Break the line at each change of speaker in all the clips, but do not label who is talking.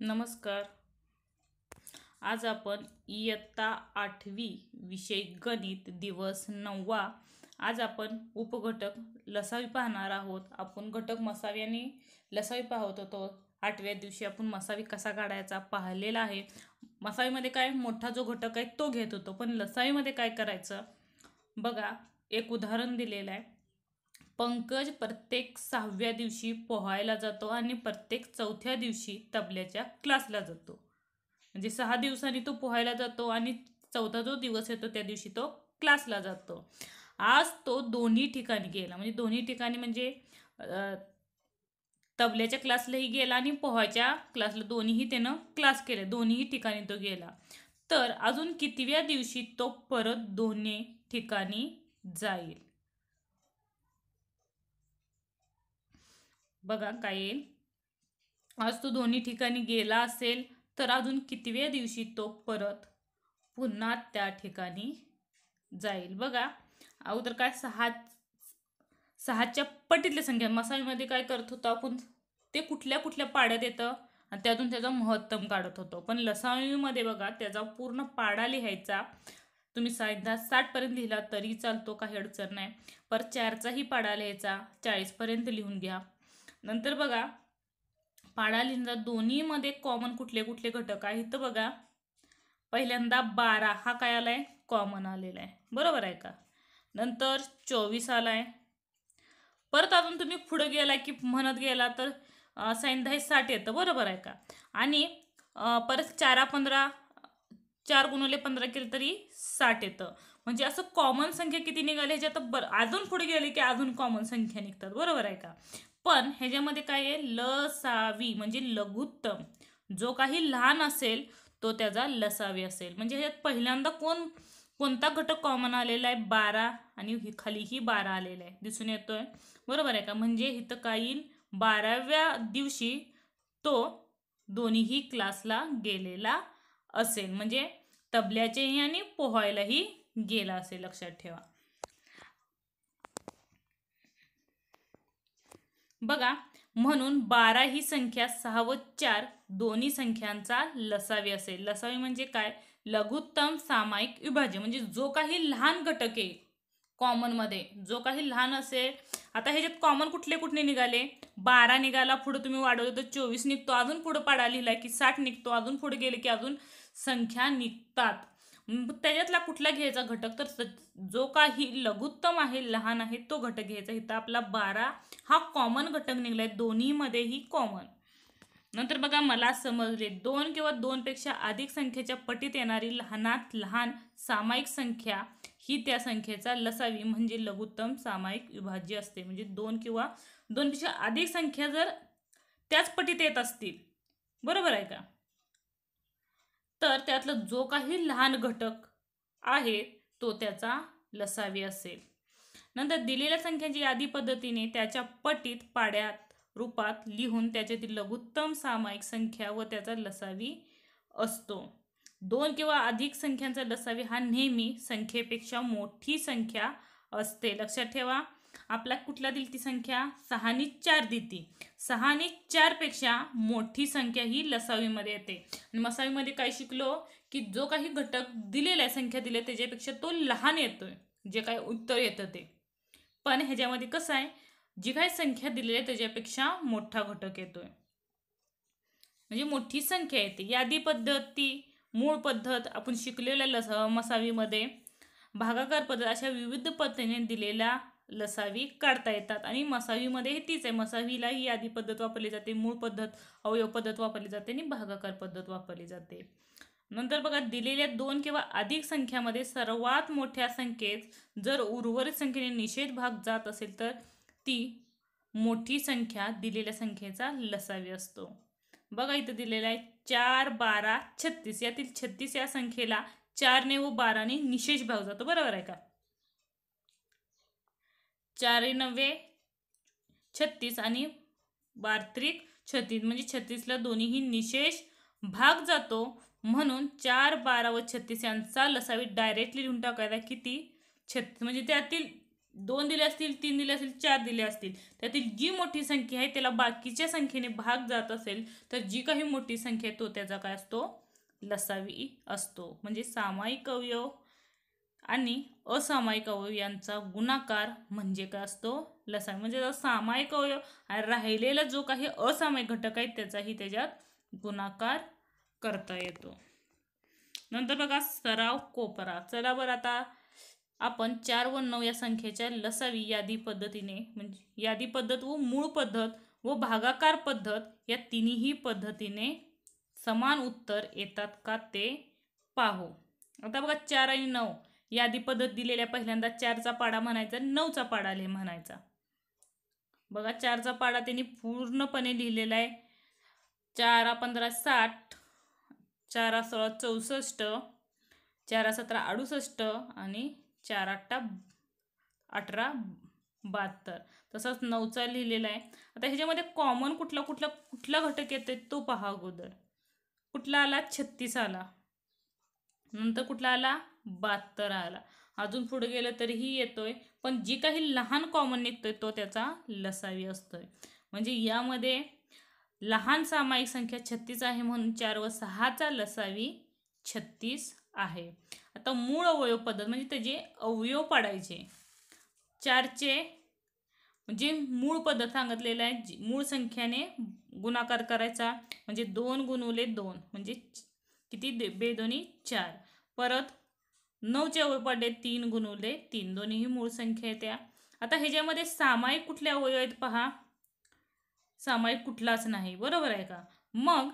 नमस्कार आज आपण इयत्ता आठवी विषय गणित दिवस नववा आज आपण उपघटक लसावी पाहणार आहोत आपण घटक मसावी आणि लसावी पाहत होतो आठव्या दिवशी आपण मसावी कसा काढायचा पाहिलेला आहे मसावीमध्ये काय मोठा जो घटक आहे तो घेत होतो पण लसावीमध्ये काय करायचं बघा एक उदाहरण दिलेलं आहे पंकज प्रत्येक सहाव्या दिवशी पोहायला जातो आणि प्रत्येक चौथ्या दिवशी तबल्याच्या क्लासला जातो म्हणजे सहा दिवसांनी तो पोहायला जातो आणि चौथा जो दिवस येतो त्या दिवशी तो क्लासला जातो आज तो दोन्ही ठिकाणी गेला म्हणजे दोन्ही ठिकाणी म्हणजे तबल्याच्या क्लासलाही गेला आणि पोहायच्या क्लासला दोन्हीही त्यानं क्लास केले दोन्हीही ठिकाणी तो गेला तर अजून कितव्या दिवशी तो परत दोन्ही ठिकाणी जाईल बघा काय येईल आज तो दोन्ही ठिकाणी गेला असेल तर अजून कितव्या दिवशी तो परत पुन्हा त्या ठिकाणी जाईल बघा अगोदर काय सहा सहाच्या पटीतल्या संख्या मसाळीमध्ये काय करत होतो आपण ते कुठल्या कुठल्या पाड्यात येतं आणि त्यातून त्याचा महत्तम काढत होतो पण लसावीमध्ये बघा त्याचा पूर्ण पाडा लिहायचा तुम्ही सायदा साठपर्यंत लिहिला तरी चालतो काही अडचण नाही पर चारचाही पाडा लिहायचा चाळीसपर्यंत लिहून घ्या नंतर बघा पाडा लिंजा दोन्हीमध्ये कॉमन कुठले कुठले घटक आहेत तर बघा पहिल्यांदा बारा हा काय आला आहे कॉमन आलेला आहे बरोबर आहे का नंतर चोवीस आला आहे परत अजून तुम्ही पुढं गेला की म्हणत गेला तर सैंधाई साठ येतं बरोबर आहे का आणि परत चारा पंधरा चार गुणवले पंधरा केलं तरी साठ येतं म्हणजे असं कॉमन संख्या किती निघाली ह्याच्यात बरं अजून पुढे गेली की अजून कॉमन संख्या निघतात बरोबर आहे का पण ह्याच्यामध्ये काय आहे लसावी म्हणजे लघुत्तम जो काही लहान असेल तो त्याचा लसावी असेल म्हणजे ह्याच्यात पहिल्यांदा कोण कोणता घटक कॉमन आलेला आहे बारा आणि खालीही बारा आलेला आहे दिसून येतोय बरोबर आहे का म्हणजे इथं काय येईल बाराव्या दिवशी तो दोन्हीही क्लासला गेलेला असेल म्हणजे तबल्याचेही आणि पोहायलाही गेला असेल लक्षात ठेवा बघा म्हणून बारा ही संख्या सहा व चार दोन्ही संख्यांचा लसावी असेल लसावी म्हणजे काय लघुत्तम सामायिक विभाज्य म्हणजे जो काही लहान घटक आहे कॉमनमध्ये जो काही लहान असेल आता ह्याच्यात कॉमन कुठले कुठले निघाले बारा निघाला पुढे तुम्ही वाढवले तर चोवीस निघतो अजून पुढे पाडा लिहिला की साठ निघतो अजून पुढे गेले की अजून संख्या निघतात त्याच्यातला कुठला घ्यायचा घटक तर जो काही लघुत्तम आहे लहान आहे तो घटक घ्यायचा इथं आपला बारा हा कॉमन घटक निघाला आहे दोन्हीमध्येही कॉमन नंतर बघा मला समजले दोन किंवा दोनपेक्षा अधिक संख्येच्या पटीत येणारी लहानात लहान सामायिक संख्या ही त्या संख्येचा लसावी म्हणजे लघुत्तम सामायिक विभाज्य असते म्हणजे दोन किंवा दोनपेक्षा अधिक संख्या जर त्याच पटीत येत असतील बरोबर आहे का तर त्यातला जो काही लहान घटक आहे तो त्याचा लसावी असेल नंतर दिलेल्या संख्यांची यादी पद्धतीने त्याच्या पटीत पाड्यात रूपात लिहून त्याच्यातील लघुत्तम सामायिक संख्या व त्याचा लसावी असतो दोन किंवा अधिक संख्यांचा लसावी हा नेहमी संख्येपेक्षा मोठी संख्या असते लक्षात ठेवा आपल्याला कुठला दिली ती संख्या आणि चार दिली सहानी चारपेक्षा मोठी संख्या ही लसावीमध्ये येते आणि मसावीमध्ये काय शिकलो की जो काही घटक दिलेला आहे संख्या दिल्या त्याच्यापेक्षा तो लहान येतोय जे काय उत्तर येतं ते पण ह्याच्यामध्ये कसं आहे जी काय संख्या दिलेली आहे त्याच्यापेक्षा मोठा घटक येतोय म्हणजे मोठी संख्या येते यादी पद्धत ती मूळ पद्धत आपण शिकलेल्या लस मसावीमध्ये भागाकार पद्धत अशा विविध पद्धतीने दिलेला लसावी काढता येतात आणि मसावीमध्ये हे तीच आहे मसावीला ही आधी पद्धत वापरली जाते मूळ पद्धत अवयव पद्धत वापरली जाते आणि भागाकार पद्धत वापरली जाते नंतर बघा दिलेल्या दोन किंवा अधिक संख्यामध्ये सर्वात मोठ्या संख्येत जर उर्वरित संख्येने निषेध भाग जात असेल तर ती मोठी संख्या दिलेल्या संख्येचा लसावी असतो बघा इथं दिलेला आहे चार बारा छत्तीस यातील छत्तीस या संख्येला चारने व बाराने निशेष भाग जातो बरोबर आहे का चारी नव्वे छत्तीस आणि बार्त्रिक छत्तीस म्हणजे छत्तीसला दोन्हीही निशेष भाग जातो म्हणून चार बारा व छत्तीस यांचा लसावी डायरेक्टली लिहून टाकायचा किती छत्तीस म्हणजे त्यातील दोन दिले असतील तीन दिले असतील चार दिले असतील त्यातील जी मोठी संख्या आहे त्याला बाकीच्या संख्येने भाग जात असेल तर जी काही मोठी संख्या आहे तो त्याचा काय असतो लसावी असतो म्हणजे सामायिक अवयव आणि असामायिक अवयव यांचा गुणाकार म्हणजे काय असतो लसा म्हणजे सामायिक अवयव आणि राहिलेला जो काही असामायिक घटक आहे त्याचाही त्याच्यात गुणाकार करता येतो नंतर बघा सराव कोपरा चला बरं आता आपण चार व नऊ या संख्येच्या लसावी यादी पद्धतीने म्हणजे यादी पद्धत व मूळ पद्धत व भागाकार पद्धत या तिन्ही पद्धतीने समान उत्तर येतात का ते पाहू आता बघा चार आणि नऊ यादी पद्धत दिलेल्या पहिल्यांदा चारचा पाडा म्हणायचा नऊचा पाडा लिहि म्हणायचा बघा चारचा पाडा त्यांनी पूर्णपणे लिहिलेला आहे चारा पंधरा साठ चारा सोळा चौसष्ट चारा सतरा अडुसष्ट आणि चार आठा अठरा बहात्तर तसंच नऊचा लिहिलेला आहे आता ह्याच्यामध्ये कॉमन कुठला कुठला कुठला घटक येते तो पहा अगोदर कुठला आला छत्तीस आला नंतर कुठला आला बहात्तर आला अजून पुढे गेलं तरीही येतोय पण जी काही लहान कॉमन निघतोय तो त्याचा लसावी असतोय म्हणजे यामध्ये लहान सामायिक संख्या छत्तीस आहे म्हणून चार व सहाचा लसावी छत्तीस आहे आता मूळ अवयव पद्धत म्हणजे त्याचे अवयव पाडायचे चारचे म्हणजे मूळ पद्धत सांगितलेलं आहे मूळ संख्याने गुणाकार करायचा म्हणजे दोन गुणवले दोन म्हणजे किती बेदोनी चार परत नऊच्या पडले तीन गुणवले तीन दोन्हीही मूळ संख्या आहेत त्या आता ह्याच्यामध्ये सामायिक कुठल्या अवयव आहेत पहा सामायिक कुठलाच नाही बरोबर आहे का मग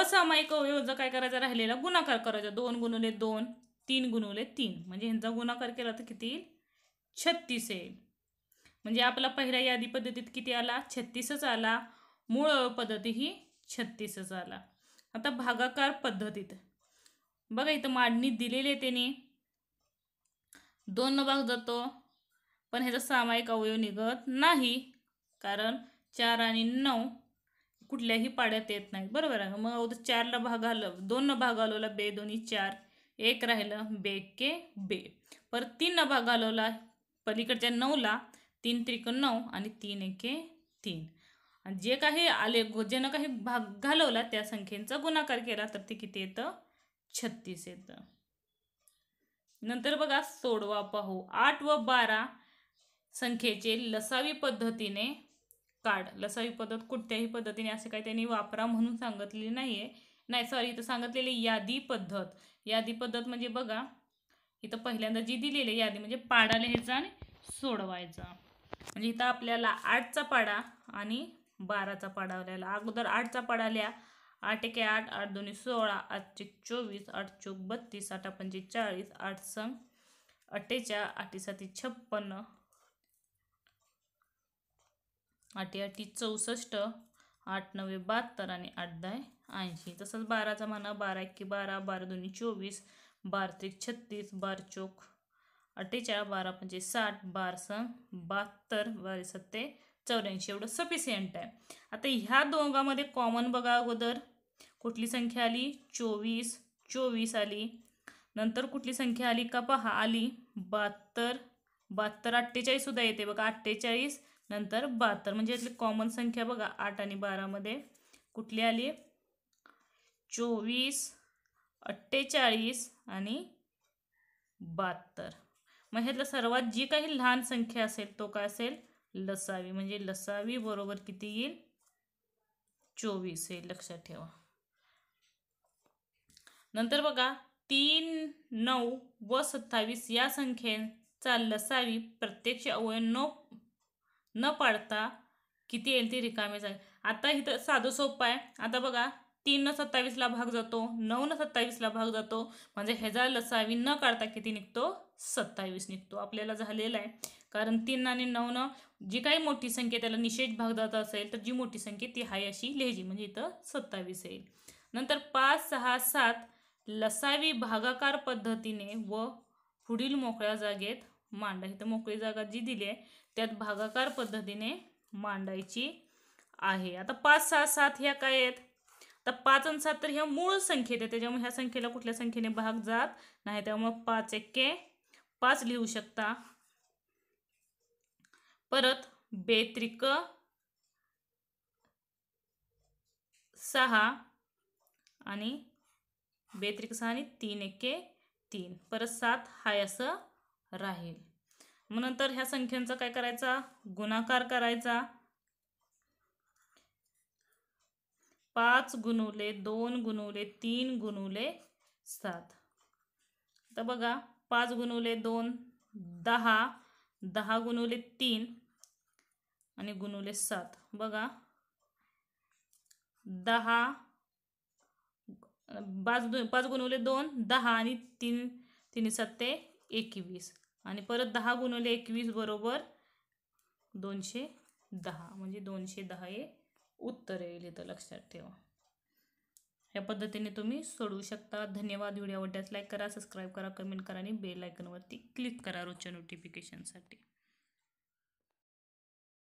असामायिक जर काय करायचा राहिलेला गुणाकार करायचा दोन गुणवले दोन तीन गुणवले तीन म्हणजे ह्यांचा गुणाकार केला तर किती छत्तीस येईल म्हणजे आपला पहिल्या यादी पद्धतीत किती आला छत्तीसच आला मूळ पद्धती ही छत्तीसच आला आता भागाकार पद्धतीत बघा इथं मांडणी दिलेली आहे त्याने दोन भाग जातो पण ह्याचा सामायिक अवयव निघत नाही कारण चार आणि नऊ कुठल्याही पाड्यात येत नाही बरोबर आहे मग अगोदर चारला भाग आलं दोन भाग घालवला बे दोन्ही चार एक राहिलं बे के बे पर तीन भाग घालवला पलीकडच्या नऊला तीन त्रिक नऊ आणि तीन एके तीन आणि जे काही आले ज्यानं काही भाग घालवला त्या संख्येचा गुणाकार केला तर ते किती येतं छत्तीस येतं नंतर बघा सोडवा पाहू आठ व बारा संख्येचे लसावी पद्धतीने काढ लसावी पद्धत कुठल्याही पद्धतीने असे काही त्यांनी वापरा म्हणून सांगितलेली नाही आहे नाही सॉरी इथं सांगितलेली यादी पद्धत यादी पद्धत म्हणजे बघा इथं पहिल्यांदा जी दिलेली यादी म्हणजे पाडा लिहायचा आणि सोडवायचा म्हणजे इथं आपल्याला आठचा पाडा आणि बाराचा पाडा लिहायला अगोदर आठचा पाडा लिहा आठ एके आठ आठ दोन्ही सोळा आठचे चोवीस आठ चोक बत्तीस आठ पंचे चाळीस आठ सं अठ्ठेच्या आठीसाठी छप्पन्न आठी आठी चौसष्ट आठ नव्वे बहात्तर आणि आठ दहा ऐंशी तसंच बाराचा म्हणा बारा एक बारा बारा दोन्ही चोवीस बार त्रिक छत्तीस बार चोक अठ्ठेचाळीस बारा पंचे साठ बार बारसं बहात्तर बारा सत्ते चौऱ्याऐंशी एवढं सफिशियंट आहे आता ह्या दोघांमध्ये कॉमन बघा अगोदर कुठली संख्या आली चोवीस चोवीस आली नंतर कुठली संख्या आली का पहा आली बहात्तर बहात्तर अठ्ठेचाळीससुद्धा येते बघा अठ्ठेचाळीस नंतर बहात्तर म्हणजे यातली कॉमन संख्या बघा आठ आणि बारामध्ये कुठली आली चोवीस अठ्ठेचाळीस आणि बहात्तर मग ह्यातलं सर्वात जी काही लहान संख्या असेल तो काय असेल लसावी म्हणजे लसावी बरोबर किती येईल चोवीस हे लक्षात ठेवा नंतर बघा तीन नऊ व सत्तावीस या संख्येचा लसावी प्रत्यक्ष अवयव न न पाडता किती येईल ती रिकामे जाईल आता इथं साधं सोपं आहे आता बघा तीन न सत्तावीसला भाग जातो नऊ न सत्तावीसला भाग जातो म्हणजे ह्याचा लसावी न काढता किती निघतो सत्तावीस निघतो आपल्याला झालेला आहे कारण तीन आणि नऊ न जी काही मोठी संख्या त्याला निषेध भाग जात असेल तर जी मोठी संख्या ती हाय अशी लिहायची म्हणजे इथं सत्तावीस येईल नंतर पाच सहा सात लसावी भागाकार पद्धतीने व पुढील मोकळ्या जागेत मांडा इथं मोकळी जागा जी दिली आहे त्यात भागाकार पद्धतीने मांडायची आहे आता पाच सहा सात ह्या काय आहेत आता पाच आणि सात तर ह्या मूळ संख्येत आहेत त्याच्यामुळे ह्या संख्येला कुठल्या संख्येने भाग जात नाही त्यामुळे पाच एक्के पाच लिहू शकता परत बेत्रिक सहा आणि बेत्रिक आणि तीन एके तीन परत सात हाय असं राहील मग नंतर ह्या संख्यांचा काय करायचा गुणाकार करायचा पाच गुणवले दोन गुणवले तीन गुणवले सात तर बघा पाच गुणवले दोन दहा दहा गुणवले तीन आणि गुणवले सात बघा दहा पाच दु पाच गुणवले दोन दहा आणि तीन तीन सत्ते एकवीस आणि परत दहा गुणवले एकवीस बरोबर दोनशे दहा म्हणजे दोनशे दहा हे उत्तर येईल इथं लक्षात ठेवा या पद्धतीने तुम्ही सोडवू शकता धन्यवाद व्हिडिओ आवडल्यास लाईक करा सबस्क्राईब करा कमेंट करा आणि बेल आयकनवरती क्लिक करा रोजच्या नोटिफिकेशनसाठी